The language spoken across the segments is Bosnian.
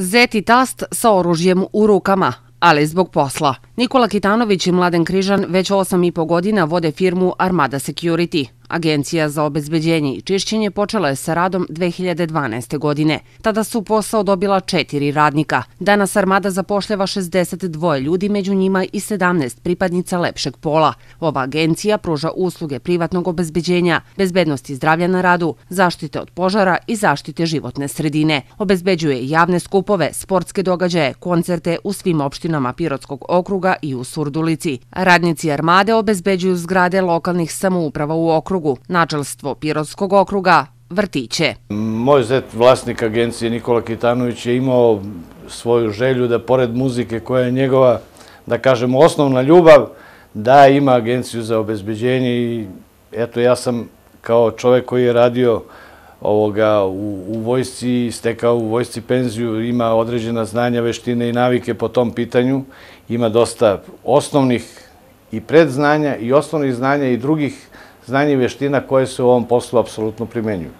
zeti tast sa oružjem u rukama, ali zbog posla. Nikola Kitanović i Mladen Križan već 8,5 godina vode firmu Armada Security. Agencija za obezbeđenje i čišćenje počela je sa radom 2012. godine. Tada su posao dobila četiri radnika. Danas Armada zapošljava 62 ljudi, među njima i 17 pripadnica lepšeg pola. Ova agencija pruža usluge privatnog obezbeđenja, bezbednosti zdravlja na radu, zaštite od požara i zaštite životne sredine. Obezbeđuje javne skupove, sportske događaje, koncerte u svim opštinama Pirotskog okruga Duga i u Surdulici. Radnici armade obezbeđuju zgrade lokalnih samouprava u okrugu, načelstvo Pirotskog okruga, vrtiće. Moj zet, vlasnik agencije Nikola Kitanović, je imao svoju želju da pored muzike koja je njegova, da kažemo, osnovna ljubav, da ima agenciju za obezbeđenje i eto ja sam kao čovek koji je radio vrtiće, ovoga u, vojsci, stekao u vojsci penziju, ima određena znanja, veštine i navike po tom pitanju, ima dosta osnovnih i predznanja i osnovnih znanja i drugih znanja i veština koje se u ovom poslu apsolutno primenjuju.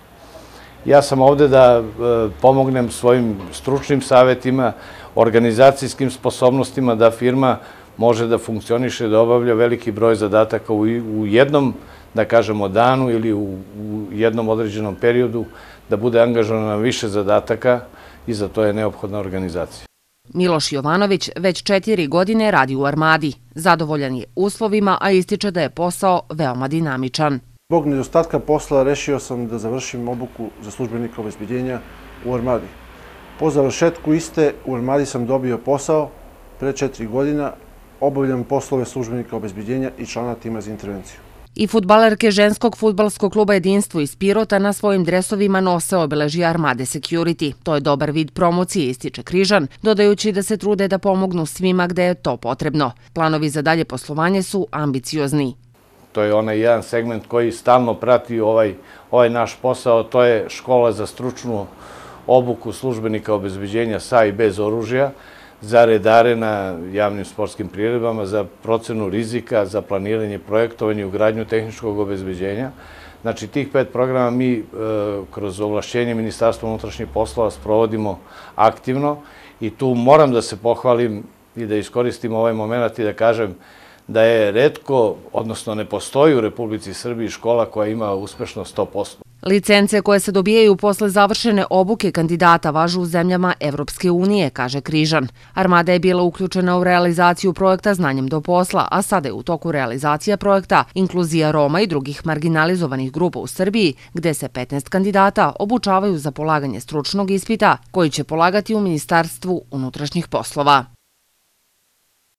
Ja sam ovde da e, pomognem svojim stručnim savetima, organizacijskim sposobnostima da firma može da funkcioniše, da obavlja veliki broj zadataka u, u jednom da kažemo, danu ili u jednom određenom periodu da bude angažovan na više zadataka i za to je neophodna organizacija. Miloš Jovanović već četiri godine radi u armadi. Zadovoljan je uslovima, a ističe da je posao veoma dinamičan. Bog nedostatka posla rešio sam da završim obuku za službenika obezbedjenja u armadi. Po završetku iste u armadi sam dobio posao. Pre četiri godina obavljam poslove službenika obezbedjenja i člana tima za intervenciju. I futbalerke ženskog futbalskog kluba Jedinstvo iz Pirota na svojim dresovima nose obeleži Armade Security. To je dobar vid promocije, ističe Križan, dodajući da se trude da pomognu svima gde je to potrebno. Planovi za dalje poslovanje su ambiciozni. To je onaj jedan segment koji stalno prati ovaj, ovaj naš posao, to je škola za stručnu obuku službenika obezbeđenja sa i bez oružja za redare na javnim sportskim priredbama, za procenu rizika, za planiranje projektovanja i ugradnju tehničkog obezbeđenja. Znači, tih pet programa mi e, kroz ovlašćenje Ministarstva unutrašnjih poslova sprovodimo aktivno i tu moram da se pohvalim i da iskoristim ovaj moment i da kažem da je redko, odnosno ne postoji u Republici Srbiji škola koja ima uspešno 100%. Licence koje se dobijaju posle završene obuke kandidata važu u zemljama Evropske unije, kaže Križan. Armada je bila uključena u realizaciju projekta Znanjem do posla, a sada je u toku realizacija projekta Inkluzija Roma i drugih marginalizovanih grupa u Srbiji, gde se 15 kandidata obučavaju za polaganje stručnog ispita koji će polagati u Ministarstvu unutrašnjih poslova.